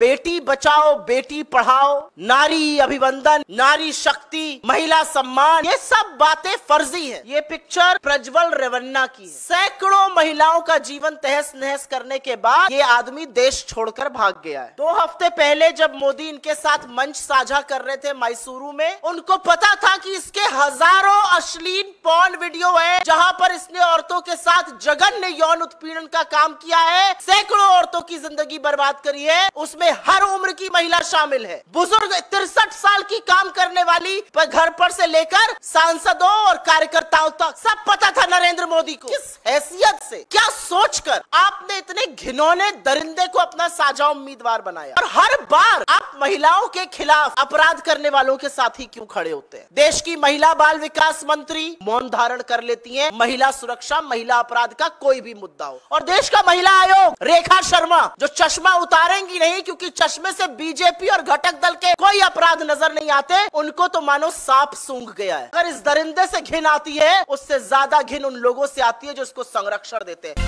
बेटी बचाओ बेटी पढ़ाओ नारी अभिवंदन नारी शक्ति महिला सम्मान ये सब बातें फर्जी हैं ये पिक्चर प्रज्वल रेवन्ना की सैकड़ों महिलाओं का जीवन तहस नहस करने के बाद ये आदमी देश छोड़कर भाग गया है दो हफ्ते पहले जब मोदी इनके साथ मंच साझा कर रहे थे मैसूरू में उनको पता था की इसके हजारों अश्लील पॉन वीडियो है जहाँ पर इसने औरतों के साथ जघन्य यौन उत्पीड़न का काम किया है सैकड़ों औरतों की जिंदगी बर्बाद करी है उसमें हर उम्र की महिला शामिल है बुजुर्ग तिरसठ साल की काम करने वाली घर पर से लेकर सांसदों और कार्यकर्ताओं तक सब पता था नरेंद्र मोदी को किस हैसियत से क्या सोचकर आपने इतने घिनौने दरिंदे को अपना साझा उम्मीदवार बनाया और हर बार आप महिलाओं के खिलाफ अपराध करने वालों के साथ ही क्यों खड़े होते हैं देश की महिला बाल विकास मंत्री मौन धारण कर लेती है महिला सुरक्षा महिला अपराध का कोई भी मुद्दा हो और देश का महिला आयोग रेखा शर्मा जो चश्मा उतारेंगी नहीं क्योंकि चश्मा उसमें से बीजेपी और घटक दल के कोई अपराध नजर नहीं आते उनको तो मानो सांप सूंघ गया है अगर इस दरिंदे से घिन आती है उससे ज्यादा घिन उन लोगों से आती है जो इसको संरक्षण देते हैं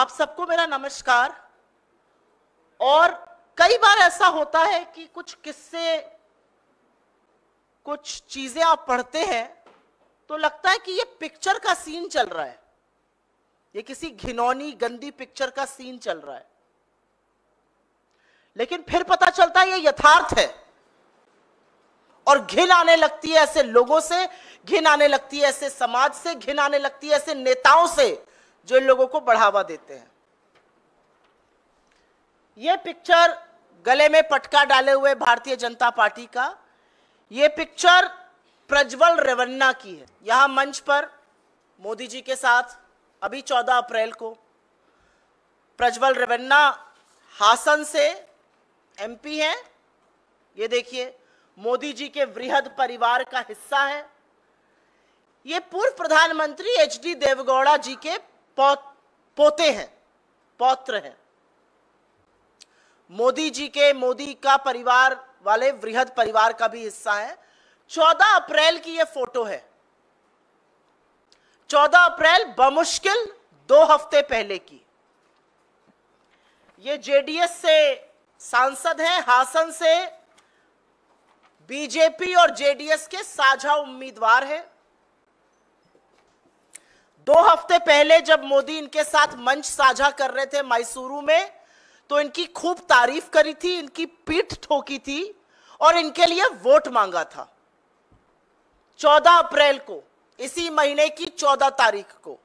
आप सबको मेरा नमस्कार और कई बार ऐसा होता है कि कुछ किस्से कुछ चीजें आप पढ़ते हैं तो लगता है कि ये पिक्चर का सीन चल रहा है ये किसी घिनौनी गंदी पिक्चर का सीन चल रहा है लेकिन फिर पता चलता है ये यथार्थ है और घिन आने लगती है ऐसे लोगों से घिन आने लगती है ऐसे समाज से घिन आने लगती है ऐसे नेताओं से जो इन लोगों को बढ़ावा देते हैं ये पिक्चर गले में पटका डाले हुए भारतीय जनता पार्टी का ये पिक्चर प्रज्वल रेवन्ना की है यहां मंच पर मोदी जी के साथ अभी 14 अप्रैल को प्रज्वल रेवन्ना हासन से एमपी हैं ये देखिए मोदी जी के वृहद परिवार का हिस्सा है ये पूर्व प्रधानमंत्री एच डी देवगौड़ा जी के पौत पोते हैं पौत्र हैं मोदी जी के मोदी का परिवार वाले वृहद परिवार का भी हिस्सा है 14 अप्रैल की ये फोटो है 14 अप्रैल बमुश्किल दो हफ्ते पहले की ये जेडीएस से सांसद हैं हासन से बीजेपी और जेडीएस के साझा उम्मीदवार हैं दो हफ्ते पहले जब मोदी इनके साथ मंच साझा कर रहे थे मैसूरू में तो इनकी खूब तारीफ करी थी इनकी पीठ ठोकी थी और इनके लिए वोट मांगा था 14 अप्रैल को इसी महीने की चौदह तारीख को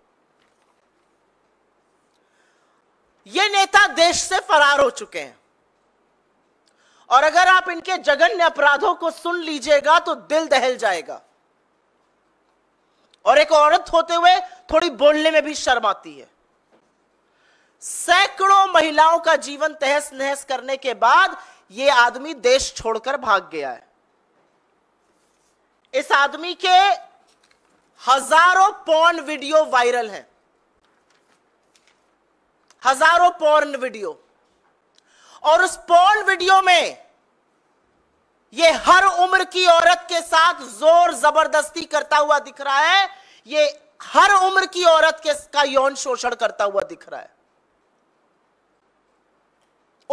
ये नेता देश से फरार हो चुके हैं और अगर आप इनके जघन्य अपराधों को सुन लीजिएगा तो दिल दहल जाएगा और एक औरत होते हुए थोड़ी बोलने में भी शर्म आती है सैकड़ों महिलाओं का जीवन तहस नहस करने के बाद यह आदमी देश छोड़कर भाग गया है इस आदमी के हजारों पॉर्न वीडियो वायरल है हजारों पॉर्न वीडियो और उस पॉर्न वीडियो में ये हर उम्र की औरत के साथ जोर जबरदस्ती करता हुआ दिख रहा है ये हर उम्र की औरत के का यौन शोषण करता हुआ दिख रहा है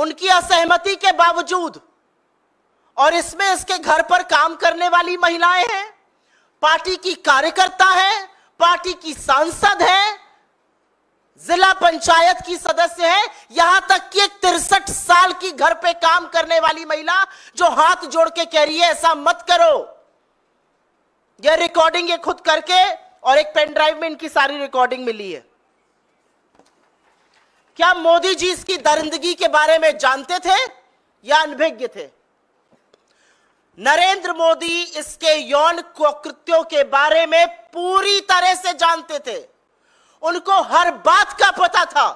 उनकी असहमति के बावजूद और इसमें इसके घर पर काम करने वाली महिलाएं हैं पार्टी की कार्यकर्ता है पार्टी की सांसद है जिला पंचायत की सदस्य है यहां तक कि एक तिरसठ साल की घर पे काम करने वाली महिला जो हाथ जोड़ के कह रही है ऐसा मत करो यह रिकॉर्डिंग ये खुद करके और एक पेन ड्राइव में इनकी सारी रिकॉर्डिंग मिली है क्या मोदी जी इसकी दरिंदगी के बारे में जानते थे या अनभिज्ञ थे नरेंद्र मोदी इसके यौन कुकृत्यों के बारे में पूरी तरह से जानते थे उनको हर बात का पता था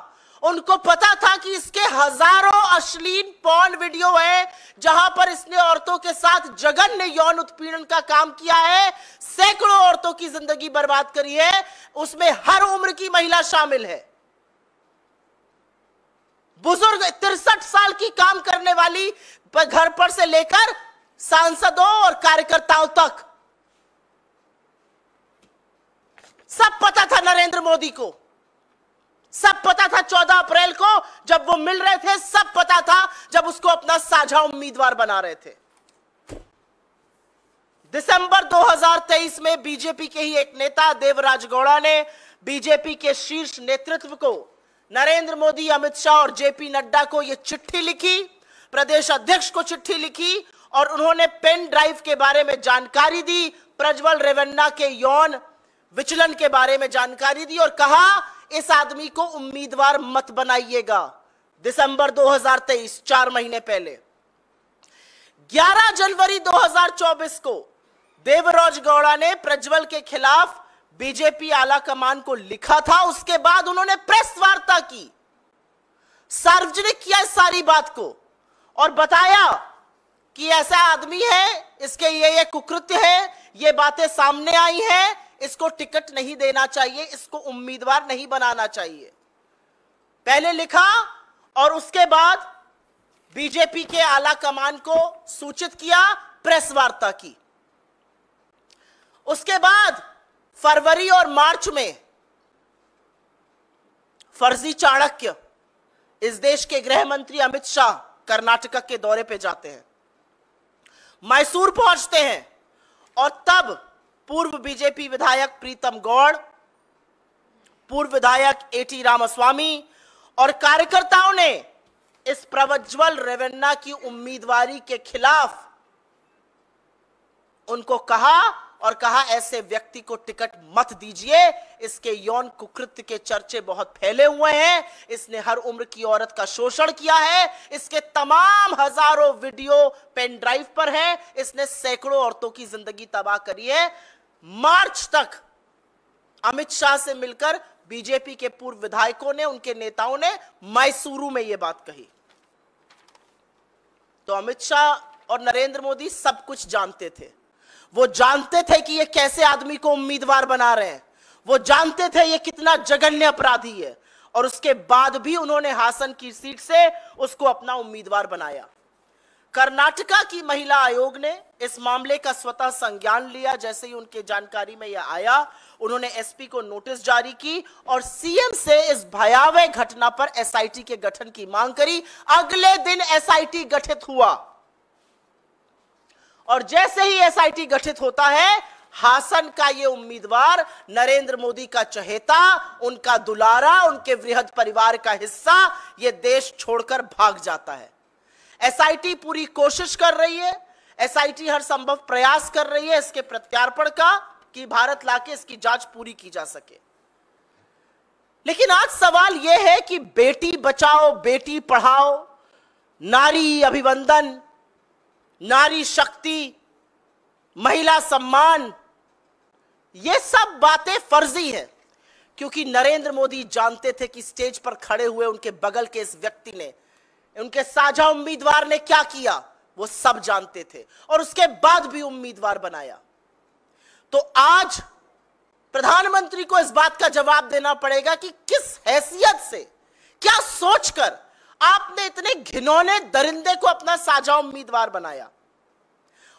उनको पता था कि इसके हजारों अश्लील पॉन वीडियो है जहां पर इसने औरतों के साथ जघन्य यौन उत्पीड़न का काम किया है सैकड़ों औरतों की जिंदगी बर्बाद करी है उसमें हर उम्र की महिला शामिल है बुजुर्ग तिरसठ साल की काम करने वाली घर पर से लेकर सांसदों और कार्यकर्ताओं तक सब पता था नरेंद्र मोदी को सब पता था 14 अप्रैल को जब वो मिल रहे थे सब पता था जब उसको अपना साझा उम्मीदवार बना रहे थे दिसंबर 2023 में बीजेपी के ही एक नेता देवराज गौड़ा ने बीजेपी के शीर्ष नेतृत्व को नरेंद्र मोदी अमित शाह और जेपी नड्डा को यह चिट्ठी लिखी प्रदेश अध्यक्ष को चिट्ठी लिखी और उन्होंने पेन ड्राइव के बारे में जानकारी दी प्रज्वल रेवन्ना के यौन विचलन के बारे में जानकारी दी और कहा इस आदमी को उम्मीदवार मत बनाइएगा दिसंबर 2023 चार महीने पहले 11 जनवरी 2024 को देवराज गौड़ा ने प्रज्वल के खिलाफ बीजेपी आला कमान को लिखा था उसके बाद उन्होंने प्रेस वार्ता की सार्वजनिक किया इस सारी बात को और बताया कि ऐसा आदमी है इसके ये ये कुकृत्य है ये बातें सामने आई हैं इसको टिकट नहीं देना चाहिए इसको उम्मीदवार नहीं बनाना चाहिए पहले लिखा और उसके बाद बीजेपी के आला कमान को सूचित किया प्रेस वार्ता की उसके बाद फरवरी और मार्च में फर्जी चाणक्य इस देश के गृह मंत्री अमित शाह कर्नाटका के दौरे पे जाते हैं मैसूर पहुंचते हैं और तब पूर्व बीजेपी विधायक प्रीतम गौड़ पूर्व विधायक एटी रामास्वामी और कार्यकर्ताओं ने इस प्रवज्वल रेवन्ना की उम्मीदवारी के खिलाफ उनको कहा और कहा ऐसे व्यक्ति को टिकट मत दीजिए इसके यौन कुकृत्य के चर्चे बहुत फैले हुए हैं इसने हर उम्र की औरत का शोषण किया है इसके तमाम हजारों वीडियो पेन ड्राइव पर है इसने सैकड़ों औरतों की जिंदगी तबाह करी है मार्च तक अमित शाह से मिलकर बीजेपी के पूर्व विधायकों ने उनके नेताओं ने मैसूरू में यह बात कही तो अमित शाह और नरेंद्र मोदी सब कुछ जानते थे वो जानते थे कि ये कैसे आदमी को उम्मीदवार बना रहे हैं वो जानते थे ये कितना जघन्य अपराधी है और उसके बाद भी उन्होंने हासन की सीट से उसको अपना उम्मीदवार बनाया कर्नाटका की महिला आयोग ने इस मामले का स्वतः संज्ञान लिया जैसे ही उनके जानकारी में यह आया उन्होंने एसपी को नोटिस जारी की और सीएम से इस भयावह घटना पर एसआईटी के गठन की मांग करी अगले दिन एसआईटी गठित हुआ और जैसे ही एसआईटी गठित होता है हासन का ये उम्मीदवार नरेंद्र मोदी का चहेता उनका दुलारा उनके वृहद परिवार का हिस्सा ये देश छोड़कर भाग जाता है एसआईटी पूरी कोशिश कर रही है एसआईटी हर संभव प्रयास कर रही है इसके प्रत्यार्पण का कि भारत लाके इसकी जांच पूरी की जा सके लेकिन आज सवाल यह है कि बेटी बचाओ बेटी पढ़ाओ नारी अभिवंदन नारी शक्ति महिला सम्मान ये सब बातें फर्जी हैं क्योंकि नरेंद्र मोदी जानते थे कि स्टेज पर खड़े हुए उनके बगल के इस व्यक्ति ने उनके साझा उम्मीदवार ने क्या किया वो सब जानते थे और उसके बाद भी उम्मीदवार बनाया तो आज प्रधानमंत्री को इस बात का जवाब देना पड़ेगा कि किस हैसियत से क्या सोचकर आपने इतने घिनौने दरिंदे को अपना साझा उम्मीदवार बनाया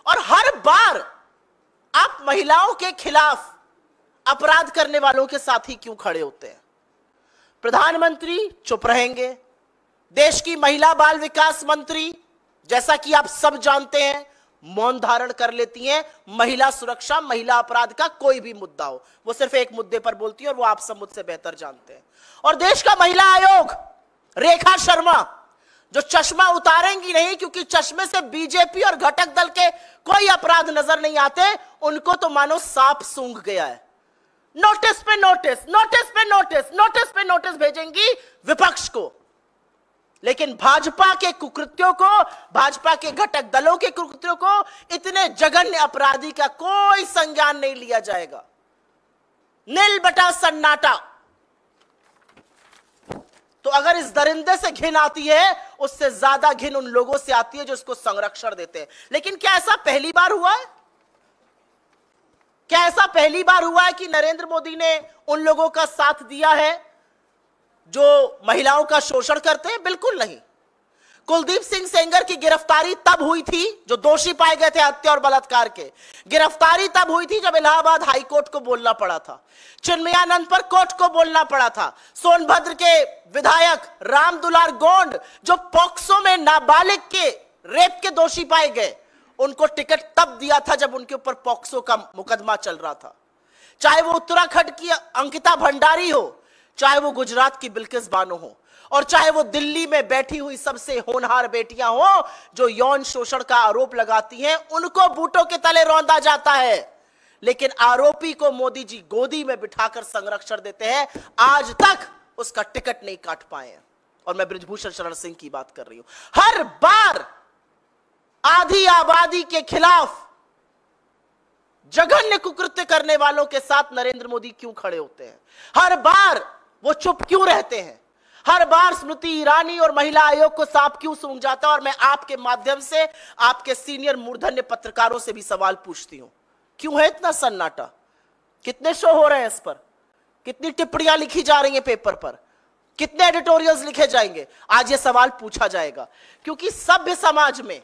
और हर बार आप महिलाओं के खिलाफ अपराध करने वालों के साथ ही क्यों खड़े होते हैं प्रधानमंत्री चुप रहेंगे देश की महिला बाल विकास मंत्री जैसा कि आप सब जानते हैं मौन धारण कर लेती हैं महिला सुरक्षा महिला अपराध का कोई भी मुद्दा हो वो सिर्फ एक मुद्दे पर बोलती है और वो आप सब मुझसे बेहतर जानते हैं और देश का महिला आयोग रेखा शर्मा जो चश्मा उतारेंगी नहीं क्योंकि चश्मे से बीजेपी और घटक दल के कोई अपराध नजर नहीं आते उनको तो मानो सांप सूंघ गया है नोटिस पे नोटिस नोटिस पे नोटिस नोटिस पे नोटिस भेजेंगी विपक्ष को लेकिन भाजपा के कुकृत्यों को भाजपा के घटक दलों के कुकृत्यों को इतने जघन्य अपराधी का कोई संज्ञान नहीं लिया जाएगा नील बटा सन्नाटा तो अगर इस दरिंदे से घिन आती है उससे ज्यादा घिन उन लोगों से आती है जो इसको संरक्षण देते हैं लेकिन क्या ऐसा पहली बार हुआ है क्या ऐसा पहली बार हुआ है कि नरेंद्र मोदी ने उन लोगों का साथ दिया है जो महिलाओं का शोषण करते हैं बिल्कुल नहीं कुलदीप सिंह सेंगर की गिरफ्तारी तब हुई थी जो दोषी पाए गए थे हत्या और बलात्कार के गिरफ्तारी तब हुई थी जब इलाहाबाद हाईकोर्ट को बोलना पड़ा था चिन्मयानंद पर कोर्ट को बोलना पड़ा था सोनभद्र के विधायक राम दुलार गोंड जो पॉक्सो में नाबालिग के रेप के दोषी पाए गए उनको टिकट तब दिया था जब उनके ऊपर पॉक्सो का मुकदमा चल रहा था चाहे वो उत्तराखंड की अंकिता भंडारी हो चाहे वो गुजरात की बिल्किस बानो हो और चाहे वो दिल्ली में बैठी हुई सबसे होनहार बेटियां हो जो यौन शोषण का आरोप लगाती हैं उनको बूटों के तले रौंदा जाता है लेकिन आरोपी को मोदी जी गोदी में बिठाकर संरक्षण देते हैं आज तक उसका टिकट नहीं काट पाए और मैं ब्रजभूषण शरण सिंह की बात कर रही हूं हर बार आधी आबादी के खिलाफ जघन्य कुकृत्य करने वालों के साथ नरेंद्र मोदी क्यों खड़े होते हैं हर बार वो चुप क्यों रहते हैं हर बार स्मृति ईरानी और महिला आयोग को सांप क्यों सूंघ जाता है और मैं आपके माध्यम से आपके सीनियर मूर्धन्य पत्रकारों से भी सवाल पूछती हूं क्यों है इतना सन्नाटा कितने शो हो रहे हैं इस पर कितनी टिप्पणियां लिखी जा रही हैं पेपर पर कितने एडिटोरियल्स लिखे जाएंगे आज ये सवाल पूछा जाएगा क्योंकि सभ्य समाज में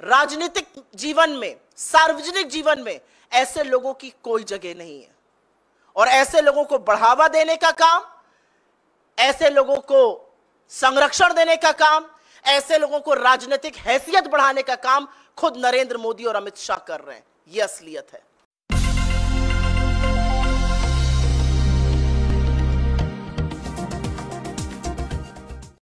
राजनीतिक जीवन में सार्वजनिक जीवन में ऐसे लोगों की कोई जगह नहीं है और ऐसे लोगों को बढ़ावा देने का काम ऐसे लोगों को संरक्षण देने का काम ऐसे लोगों को राजनीतिक हैसियत बढ़ाने का काम खुद नरेंद्र मोदी और अमित शाह कर रहे हैं यह असलियत है